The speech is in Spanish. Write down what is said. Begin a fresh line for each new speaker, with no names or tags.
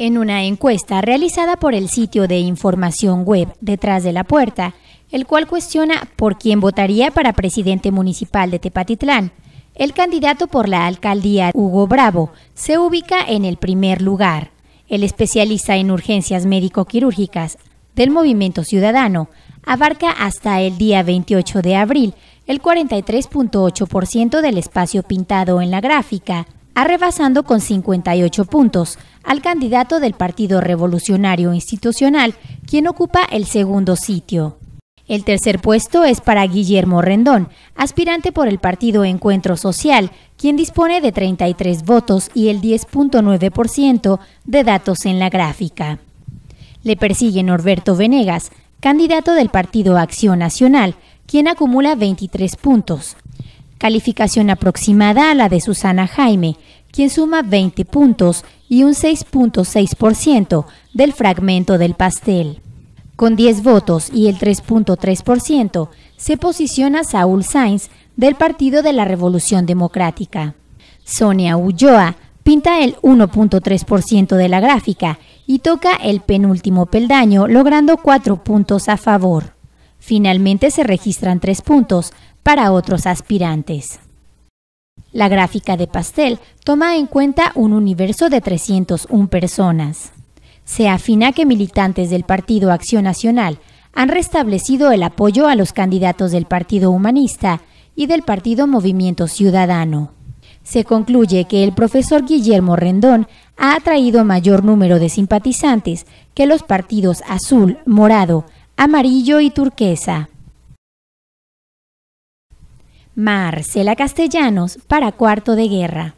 En una encuesta realizada por el sitio de información web Detrás de la Puerta, el cual cuestiona por quién votaría para presidente municipal de Tepatitlán, el candidato por la alcaldía Hugo Bravo se ubica en el primer lugar. El especialista en urgencias médico-quirúrgicas del Movimiento Ciudadano abarca hasta el día 28 de abril el 43.8% del espacio pintado en la gráfica arrebasando con 58 puntos al candidato del Partido Revolucionario Institucional, quien ocupa el segundo sitio. El tercer puesto es para Guillermo Rendón, aspirante por el partido Encuentro Social, quien dispone de 33 votos y el 10.9% de datos en la gráfica. Le persigue Norberto Venegas, candidato del partido Acción Nacional, quien acumula 23 puntos, calificación aproximada a la de Susana Jaime, quien suma 20 puntos y un 6.6% del fragmento del pastel. Con 10 votos y el 3.3% se posiciona Saúl Sainz del Partido de la Revolución Democrática. Sonia Ulloa pinta el 1.3% de la gráfica y toca el penúltimo peldaño logrando 4 puntos a favor. Finalmente se registran tres puntos para otros aspirantes. La gráfica de pastel toma en cuenta un universo de 301 personas. Se afina que militantes del Partido Acción Nacional han restablecido el apoyo a los candidatos del Partido Humanista y del Partido Movimiento Ciudadano. Se concluye que el profesor Guillermo Rendón ha atraído mayor número de simpatizantes que los partidos azul, morado, amarillo y turquesa. Marcela Castellanos para Cuarto de Guerra.